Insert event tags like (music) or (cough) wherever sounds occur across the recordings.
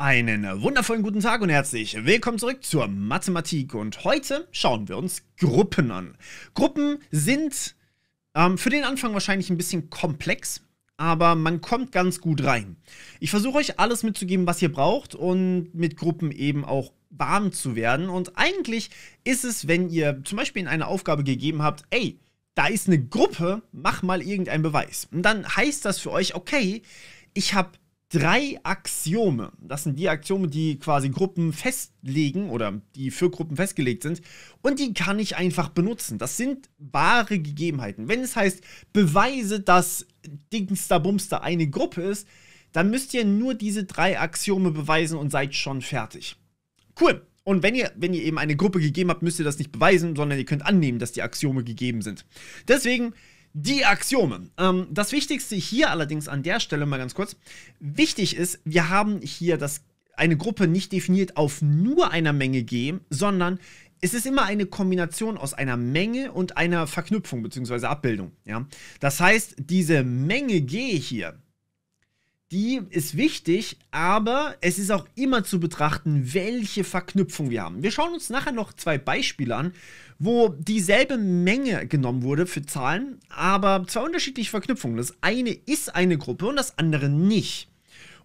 Einen wundervollen guten Tag und herzlich willkommen zurück zur Mathematik. Und heute schauen wir uns Gruppen an. Gruppen sind ähm, für den Anfang wahrscheinlich ein bisschen komplex, aber man kommt ganz gut rein. Ich versuche euch alles mitzugeben, was ihr braucht und mit Gruppen eben auch warm zu werden. Und eigentlich ist es, wenn ihr zum Beispiel in eine Aufgabe gegeben habt, ey, da ist eine Gruppe, mach mal irgendeinen Beweis. Und dann heißt das für euch, okay, ich habe drei Axiome. Das sind die Axiome, die quasi Gruppen festlegen oder die für Gruppen festgelegt sind. Und die kann ich einfach benutzen. Das sind wahre Gegebenheiten. Wenn es heißt, beweise, dass Dingster Bumster eine Gruppe ist, dann müsst ihr nur diese drei Axiome beweisen und seid schon fertig. Cool. Und wenn ihr, wenn ihr eben eine Gruppe gegeben habt, müsst ihr das nicht beweisen, sondern ihr könnt annehmen, dass die Axiome gegeben sind. Deswegen die Axiome. Ähm, das Wichtigste hier allerdings an der Stelle mal ganz kurz. Wichtig ist, wir haben hier das, eine Gruppe nicht definiert auf nur einer Menge G, sondern es ist immer eine Kombination aus einer Menge und einer Verknüpfung bzw. Abbildung. Ja? Das heißt, diese Menge G hier, die ist wichtig, aber es ist auch immer zu betrachten, welche Verknüpfung wir haben. Wir schauen uns nachher noch zwei Beispiele an, wo dieselbe Menge genommen wurde für Zahlen, aber zwei unterschiedliche Verknüpfungen. Das eine ist eine Gruppe und das andere nicht.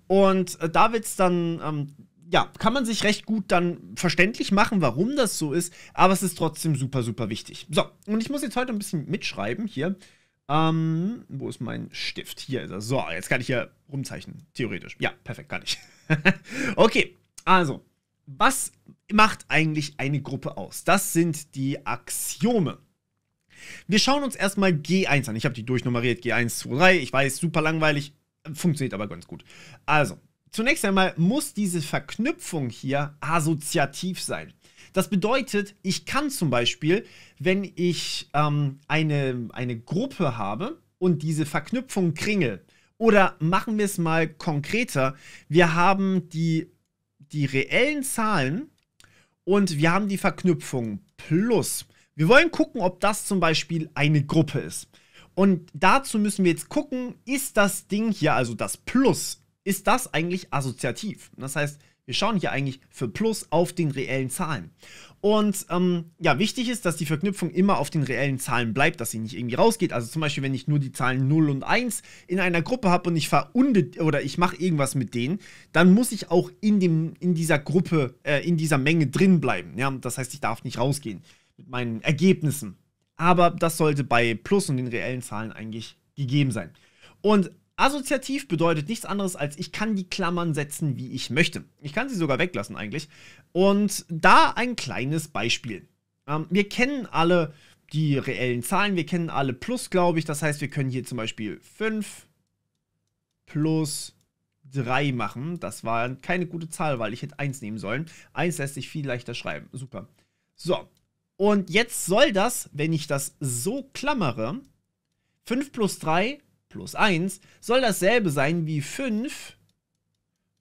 Und äh, da wird es dann, ähm, ja, kann man sich recht gut dann verständlich machen, warum das so ist, aber es ist trotzdem super, super wichtig. So, und ich muss jetzt heute ein bisschen mitschreiben hier. Ähm, wo ist mein Stift? Hier ist er. So, jetzt kann ich hier rumzeichnen. Theoretisch. Ja, perfekt, kann ich. (laughs) okay, also, was macht eigentlich eine Gruppe aus? Das sind die Axiome. Wir schauen uns erstmal G1 an. Ich habe die durchnummeriert. G1, 2, 3. Ich weiß, super langweilig. Funktioniert aber ganz gut. Also, zunächst einmal muss diese Verknüpfung hier assoziativ sein. Das bedeutet, ich kann zum Beispiel, wenn ich ähm, eine, eine Gruppe habe und diese Verknüpfung kringel, oder machen wir es mal konkreter, wir haben die, die reellen Zahlen und wir haben die Verknüpfung plus. Wir wollen gucken, ob das zum Beispiel eine Gruppe ist. Und dazu müssen wir jetzt gucken, ist das Ding hier, also das Plus, ist das eigentlich assoziativ? Das heißt, wir schauen hier eigentlich für Plus auf den reellen Zahlen. Und ähm, ja, wichtig ist, dass die Verknüpfung immer auf den reellen Zahlen bleibt, dass sie nicht irgendwie rausgeht. Also zum Beispiel, wenn ich nur die Zahlen 0 und 1 in einer Gruppe habe und ich verunde oder ich mache irgendwas mit denen, dann muss ich auch in, dem, in dieser Gruppe, äh, in dieser Menge drin bleiben. Ja? Das heißt, ich darf nicht rausgehen mit meinen Ergebnissen. Aber das sollte bei Plus und den reellen Zahlen eigentlich gegeben sein. Und Assoziativ bedeutet nichts anderes als ich kann die Klammern setzen, wie ich möchte. Ich kann sie sogar weglassen eigentlich. Und da ein kleines Beispiel. Ähm, wir kennen alle die reellen Zahlen, wir kennen alle Plus, glaube ich. Das heißt, wir können hier zum Beispiel 5 plus 3 machen. Das war keine gute Zahl, weil ich hätte 1 nehmen sollen. 1 lässt sich viel leichter schreiben. Super. So. Und jetzt soll das, wenn ich das so klammere, 5 plus 3 plus 1 soll dasselbe sein wie 5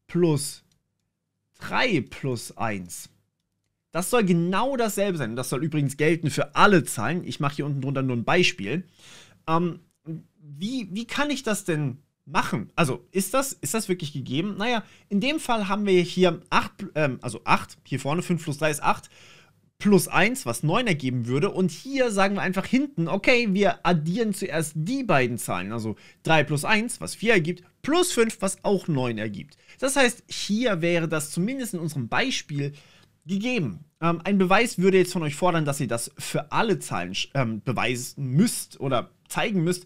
plus 3 plus 1. Das soll genau dasselbe sein. das soll übrigens gelten für alle Zahlen. Ich mache hier unten drunter nur ein Beispiel. Ähm, wie, wie kann ich das denn machen? Also ist das, ist das wirklich gegeben? Naja, in dem Fall haben wir hier 8, ähm, also 8, hier vorne 5 plus 3 ist 8 plus 1, was 9 ergeben würde. Und hier sagen wir einfach hinten, okay, wir addieren zuerst die beiden Zahlen, also 3 plus 1, was 4 ergibt, plus 5, was auch 9 ergibt. Das heißt, hier wäre das zumindest in unserem Beispiel gegeben. Ähm, ein Beweis würde jetzt von euch fordern, dass ihr das für alle Zahlen ähm, beweisen müsst oder zeigen müsst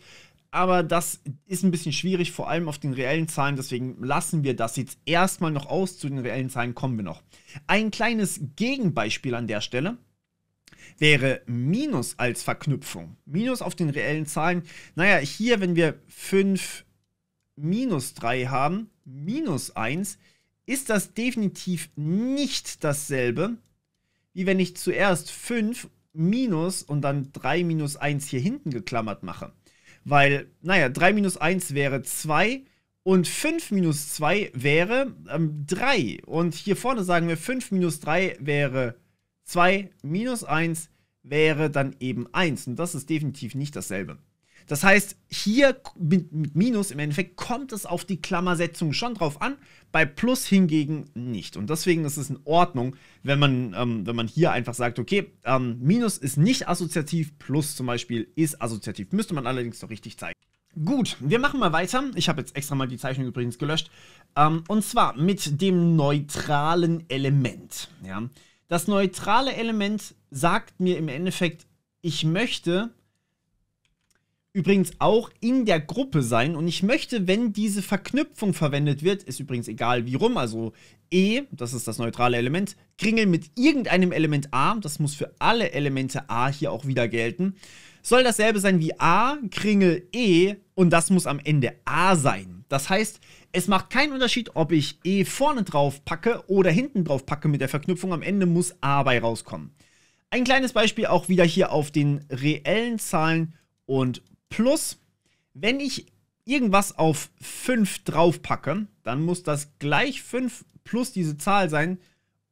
aber das ist ein bisschen schwierig, vor allem auf den reellen Zahlen. Deswegen lassen wir das jetzt erstmal noch aus. Zu den reellen Zahlen kommen wir noch. Ein kleines Gegenbeispiel an der Stelle wäre Minus als Verknüpfung. Minus auf den reellen Zahlen. Naja, hier, wenn wir 5 minus 3 haben, minus 1, ist das definitiv nicht dasselbe, wie wenn ich zuerst 5 minus und dann 3 minus 1 hier hinten geklammert mache. Weil, naja, 3 minus 1 wäre 2 und 5 minus 2 wäre ähm, 3. Und hier vorne sagen wir, 5 minus 3 wäre 2, minus 1 wäre dann eben 1. Und das ist definitiv nicht dasselbe. Das heißt, hier mit, mit Minus im Endeffekt kommt es auf die Klammersetzung schon drauf an, bei Plus hingegen nicht. Und deswegen ist es in Ordnung, wenn man, ähm, wenn man hier einfach sagt, okay, ähm, Minus ist nicht assoziativ, Plus zum Beispiel ist assoziativ. Müsste man allerdings doch richtig zeigen. Gut, wir machen mal weiter. Ich habe jetzt extra mal die Zeichnung übrigens gelöscht. Ähm, und zwar mit dem neutralen Element. Ja? Das neutrale Element sagt mir im Endeffekt, ich möchte übrigens auch in der Gruppe sein. Und ich möchte, wenn diese Verknüpfung verwendet wird, ist übrigens egal wie rum, also E, das ist das neutrale Element, Kringel mit irgendeinem Element A, das muss für alle Elemente A hier auch wieder gelten, soll dasselbe sein wie A, Kringel E und das muss am Ende A sein. Das heißt, es macht keinen Unterschied, ob ich E vorne drauf packe oder hinten drauf packe mit der Verknüpfung, am Ende muss A bei rauskommen. Ein kleines Beispiel auch wieder hier auf den reellen Zahlen und Plus, wenn ich irgendwas auf 5 draufpacke, dann muss das gleich 5 plus diese Zahl sein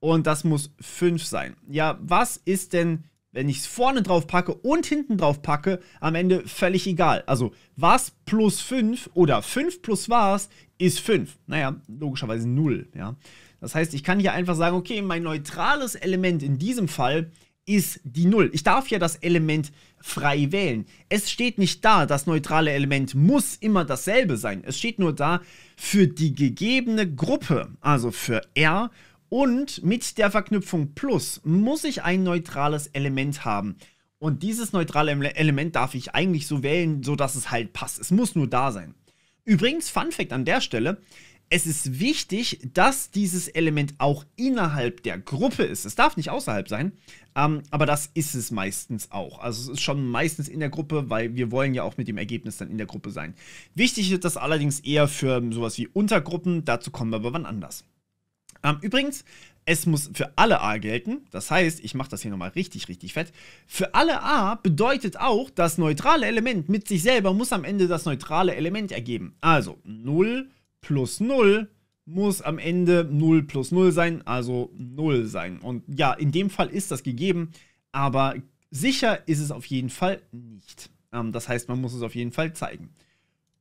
und das muss 5 sein. Ja, was ist denn, wenn ich es vorne drauf packe und hinten drauf packe, am Ende völlig egal. Also was plus 5 oder 5 plus was ist 5. Naja, logischerweise 0. Ja. Das heißt, ich kann hier einfach sagen, okay, mein neutrales Element in diesem Fall ist ist die Null. Ich darf ja das Element frei wählen. Es steht nicht da, das neutrale Element muss immer dasselbe sein. Es steht nur da für die gegebene Gruppe, also für R. Und mit der Verknüpfung plus muss ich ein neutrales Element haben. Und dieses neutrale Element darf ich eigentlich so wählen, sodass es halt passt. Es muss nur da sein. Übrigens, Fun Fact an der Stelle, es ist wichtig, dass dieses Element auch innerhalb der Gruppe ist. Es darf nicht außerhalb sein, ähm, aber das ist es meistens auch. Also es ist schon meistens in der Gruppe, weil wir wollen ja auch mit dem Ergebnis dann in der Gruppe sein. Wichtig ist das allerdings eher für sowas wie Untergruppen, dazu kommen wir aber wann anders. Ähm, übrigens, es muss für alle A gelten, das heißt, ich mache das hier nochmal richtig, richtig fett. Für alle A bedeutet auch, das neutrale Element mit sich selber muss am Ende das neutrale Element ergeben. Also 0, plus 0 muss am Ende 0 plus 0 sein, also 0 sein. Und ja, in dem Fall ist das gegeben, aber sicher ist es auf jeden Fall nicht. Ähm, das heißt, man muss es auf jeden Fall zeigen.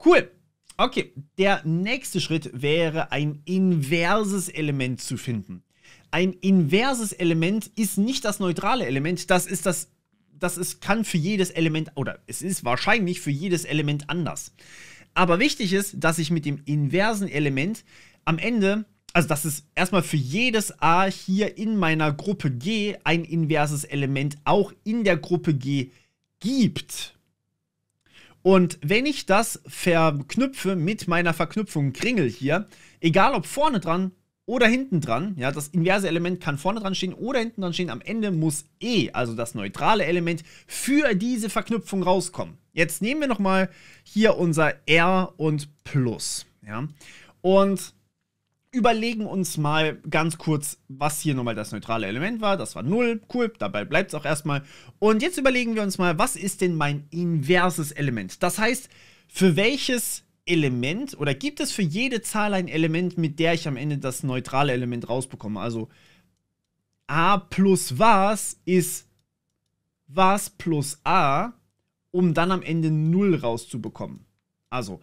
Cool. Okay, der nächste Schritt wäre ein inverses Element zu finden. Ein inverses Element ist nicht das neutrale Element, das ist das, das ist, kann für jedes Element, oder es ist wahrscheinlich für jedes Element anders. Aber wichtig ist, dass ich mit dem inversen Element am Ende, also dass es erstmal für jedes A hier in meiner Gruppe G ein inverses Element auch in der Gruppe G gibt. Und wenn ich das verknüpfe mit meiner Verknüpfung Kringel hier, egal ob vorne dran oder hinten dran. Ja, das inverse Element kann vorne dran stehen oder hinten dran stehen. Am Ende muss E, also das neutrale Element, für diese Verknüpfung rauskommen. Jetzt nehmen wir nochmal hier unser R und Plus. Ja, und überlegen uns mal ganz kurz, was hier nochmal das neutrale Element war. Das war 0, cool, dabei bleibt es auch erstmal. Und jetzt überlegen wir uns mal, was ist denn mein inverses Element? Das heißt, für welches Element oder gibt es für jede Zahl ein Element, mit der ich am Ende das neutrale Element rausbekomme? Also a plus was ist was plus a, um dann am Ende 0 rauszubekommen. Also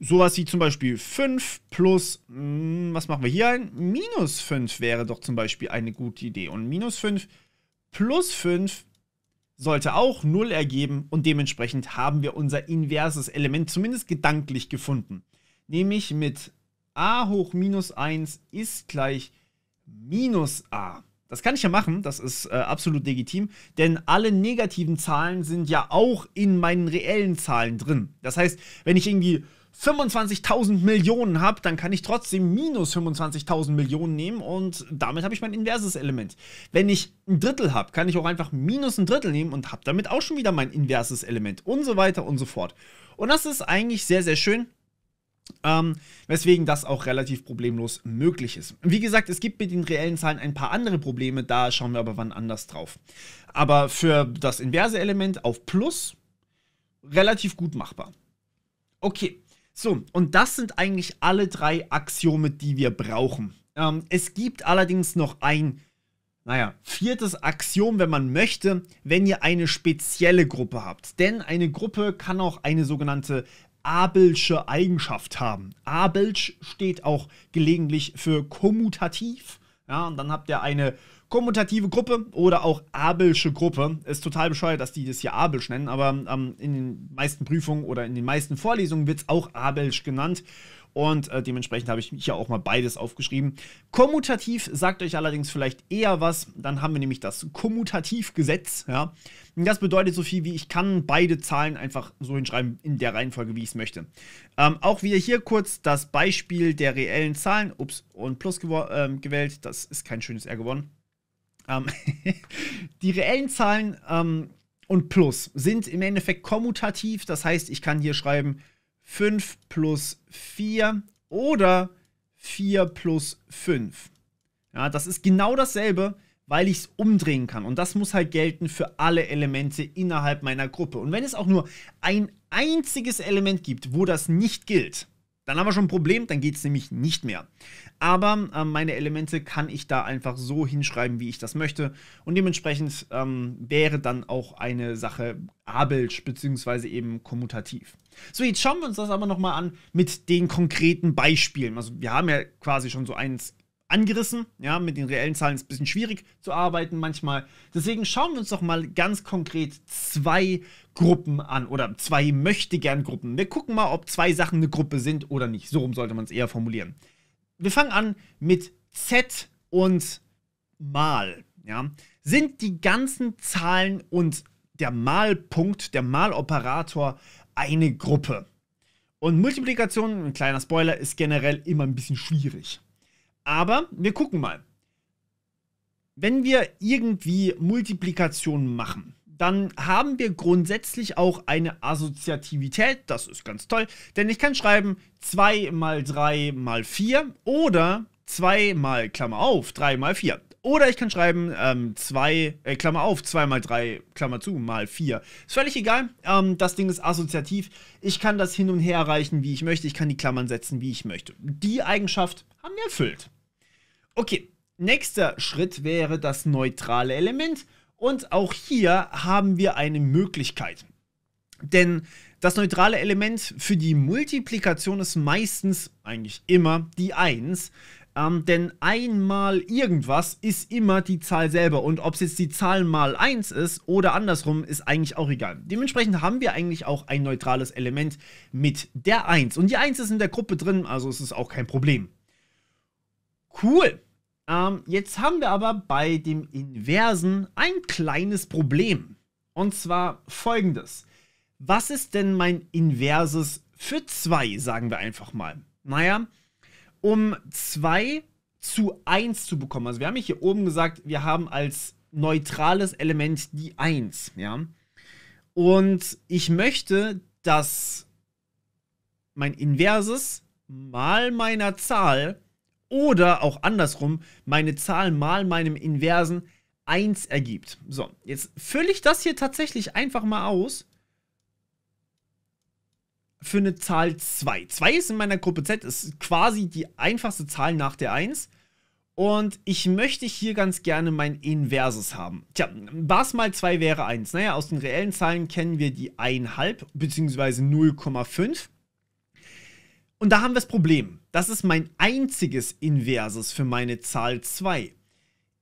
sowas wie zum Beispiel 5 plus, mh, hm, was machen wir hier ein? Minus 5 wäre doch zum Beispiel eine gute Idee. Und minus 5 plus 5 sollte auch 0 ergeben und dementsprechend haben wir unser inverses Element zumindest gedanklich gefunden. Nämlich mit a hoch minus 1 ist gleich minus a. Das kann ich ja machen, das ist äh, absolut legitim, denn alle negativen Zahlen sind ja auch in meinen reellen Zahlen drin. Das heißt, wenn ich irgendwie 25.000 Millionen habe, dann kann ich trotzdem minus 25.000 Millionen nehmen und damit habe ich mein inverses Element. Wenn ich ein Drittel habe, kann ich auch einfach minus ein Drittel nehmen und habe damit auch schon wieder mein inverses Element und so weiter und so fort. Und das ist eigentlich sehr, sehr schön. Ähm, weswegen das auch relativ problemlos möglich ist. Wie gesagt, es gibt mit den reellen Zahlen ein paar andere Probleme, da schauen wir aber wann anders drauf. Aber für das inverse Element auf Plus relativ gut machbar. Okay, so, und das sind eigentlich alle drei Axiome, die wir brauchen. Ähm, es gibt allerdings noch ein, naja, viertes Axiom, wenn man möchte, wenn ihr eine spezielle Gruppe habt. Denn eine Gruppe kann auch eine sogenannte Abelsche Eigenschaft haben. Abelsch steht auch gelegentlich für kommutativ. Ja, und dann habt ihr eine Kommutative Gruppe oder auch Abelsche Gruppe. Ist total bescheuert, dass die das hier Abelsch nennen, aber ähm, in den meisten Prüfungen oder in den meisten Vorlesungen wird es auch Abelsch genannt. Und äh, dementsprechend habe ich hier auch mal beides aufgeschrieben. Kommutativ sagt euch allerdings vielleicht eher was. Dann haben wir nämlich das Kommutativgesetz. Ja? das bedeutet so viel wie, ich kann beide Zahlen einfach so hinschreiben in der Reihenfolge, wie ich es möchte. Ähm, auch wieder hier kurz das Beispiel der reellen Zahlen. Ups, und Plus äh, gewählt. Das ist kein schönes R geworden. Ähm, (laughs) die reellen Zahlen ähm, und plus sind im Endeffekt kommutativ. Das heißt, ich kann hier schreiben 5 plus 4 oder 4 plus 5. Ja, das ist genau dasselbe, weil ich es umdrehen kann. Und das muss halt gelten für alle Elemente innerhalb meiner Gruppe. Und wenn es auch nur ein einziges Element gibt, wo das nicht gilt, dann haben wir schon ein Problem, dann geht es nämlich nicht mehr. Aber äh, meine Elemente kann ich da einfach so hinschreiben, wie ich das möchte. Und dementsprechend ähm, wäre dann auch eine Sache abelsch bzw. eben kommutativ. So, jetzt schauen wir uns das aber nochmal an mit den konkreten Beispielen. Also wir haben ja quasi schon so eins angerissen. Ja, mit den reellen Zahlen ist es ein bisschen schwierig zu arbeiten manchmal. Deswegen schauen wir uns doch mal ganz konkret zwei Gruppen an oder zwei Möchtegern-Gruppen. Wir gucken mal, ob zwei Sachen eine Gruppe sind oder nicht. So rum sollte man es eher formulieren. Wir fangen an mit Z und mal. Ja, sind die ganzen Zahlen und der Malpunkt, der Maloperator eine Gruppe? Und Multiplikation, ein kleiner Spoiler, ist generell immer ein bisschen schwierig. Aber wir gucken mal. Wenn wir irgendwie Multiplikation machen, dann haben wir grundsätzlich auch eine Assoziativität. Das ist ganz toll, denn ich kann schreiben 2 mal 3 mal 4 oder 2 mal Klammer auf 3 mal 4. Oder ich kann schreiben 2, ähm, äh, Klammer auf, 2 mal 3, Klammer zu, mal 4. Ist völlig egal. Ähm, das Ding ist assoziativ. Ich kann das hin und her erreichen, wie ich möchte. Ich kann die Klammern setzen, wie ich möchte. Die Eigenschaft haben wir erfüllt. Okay, nächster Schritt wäre das neutrale Element. Und auch hier haben wir eine Möglichkeit. Denn das neutrale Element für die Multiplikation ist meistens, eigentlich immer, die 1. Ähm, denn einmal irgendwas ist immer die Zahl selber. Und ob es jetzt die Zahl mal 1 ist oder andersrum, ist eigentlich auch egal. Dementsprechend haben wir eigentlich auch ein neutrales Element mit der 1. Und die 1 ist in der Gruppe drin, also ist es auch kein Problem. Cool. Ähm, jetzt haben wir aber bei dem Inversen ein kleines Problem. Und zwar folgendes. Was ist denn mein Inverses für 2, sagen wir einfach mal? Naja, um 2 zu 1 zu bekommen. Also wir haben hier oben gesagt, wir haben als neutrales Element die 1, ja. Und ich möchte, dass mein Inverses mal meiner Zahl oder auch andersrum meine Zahl mal meinem Inversen 1 ergibt. So, jetzt fülle ich das hier tatsächlich einfach mal aus für eine Zahl 2. 2 ist in meiner Gruppe Z, ist quasi die einfachste Zahl nach der 1. Und ich möchte hier ganz gerne mein Inverses haben. Tja, was mal 2 wäre 1. Naja, aus den reellen Zahlen kennen wir die 1,5 bzw. 0,5. Und da haben wir das Problem. Das ist mein einziges Inverses für meine Zahl 2.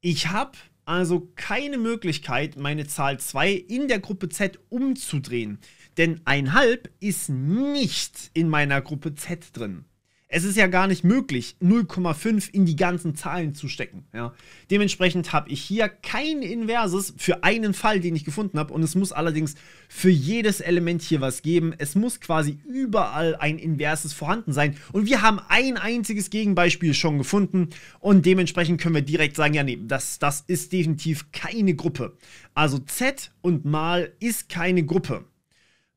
Ich habe also keine Möglichkeit, meine Zahl 2 in der Gruppe Z umzudrehen. Denn ein halb ist nicht in meiner Gruppe Z drin. Es ist ja gar nicht möglich, 0,5 in die ganzen Zahlen zu stecken. Ja. Dementsprechend habe ich hier kein Inverses für einen Fall, den ich gefunden habe. Und es muss allerdings für jedes Element hier was geben. Es muss quasi überall ein Inverses vorhanden sein. Und wir haben ein einziges Gegenbeispiel schon gefunden. Und dementsprechend können wir direkt sagen, ja, nee, das, das ist definitiv keine Gruppe. Also Z und mal ist keine Gruppe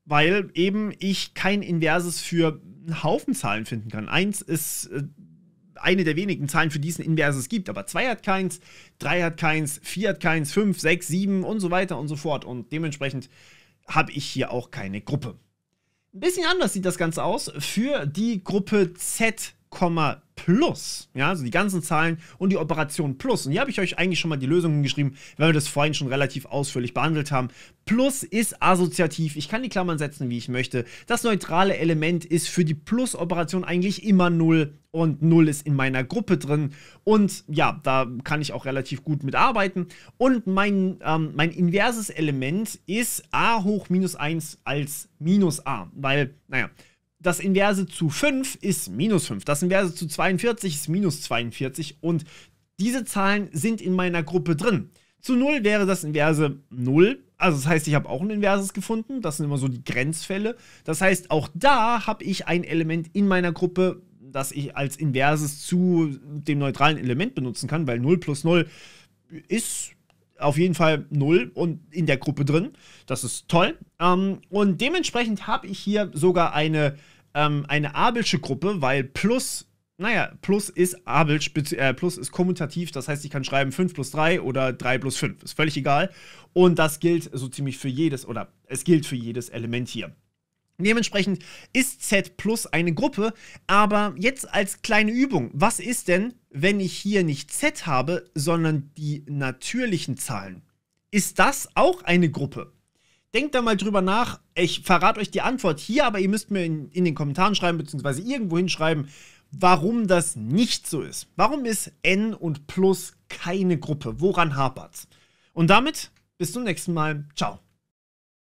weil eben ich kein Inverses für einen Haufen Zahlen finden kann. Eins ist äh, eine der wenigen Zahlen, für die es ein Inverses gibt, aber zwei hat keins, drei hat keins, vier hat keins, fünf, sechs, sieben und so weiter und so fort. Und dementsprechend habe ich hier auch keine Gruppe. Ein bisschen anders sieht das Ganze aus für die Gruppe Z, Plus. Ja, also die ganzen Zahlen und die Operation Plus. Und hier habe ich euch eigentlich schon mal die Lösungen geschrieben, weil wir das vorhin schon relativ ausführlich behandelt haben. Plus ist assoziativ. Ich kann die Klammern setzen, wie ich möchte. Das neutrale Element ist für die Plus-Operation eigentlich immer 0 und 0 ist in meiner Gruppe drin. Und ja, da kann ich auch relativ gut mit arbeiten. Und mein, ähm, mein inverses Element ist a hoch minus 1 als minus a, weil, naja, das Inverse zu 5 ist minus 5. Das Inverse zu 42 ist minus 42. Und diese Zahlen sind in meiner Gruppe drin. Zu 0 wäre das Inverse 0. Also das heißt, ich habe auch ein Inverses gefunden. Das sind immer so die Grenzfälle. Das heißt, auch da habe ich ein Element in meiner Gruppe, das ich als Inverses zu dem neutralen Element benutzen kann, weil 0 plus 0 ist auf jeden Fall 0 und in der Gruppe drin. Das ist toll. Ähm, und dementsprechend habe ich hier sogar eine ähm, eine abelsche Gruppe, weil plus, naja, plus ist abelsch, äh, plus ist kommutativ, das heißt, ich kann schreiben 5 plus 3 oder 3 plus 5, ist völlig egal. Und das gilt so ziemlich für jedes, oder es gilt für jedes Element hier. Dementsprechend ist Z plus eine Gruppe, aber jetzt als kleine Übung, was ist denn, wenn ich hier nicht Z habe, sondern die natürlichen Zahlen? Ist das auch eine Gruppe? denkt da mal drüber nach. Ich verrate euch die Antwort hier, aber ihr müsst mir in, in den Kommentaren schreiben, beziehungsweise irgendwo hinschreiben, warum das nicht so ist. Warum ist N und Plus keine Gruppe? Woran hapert's? Und damit bis zum nächsten Mal. Ciao.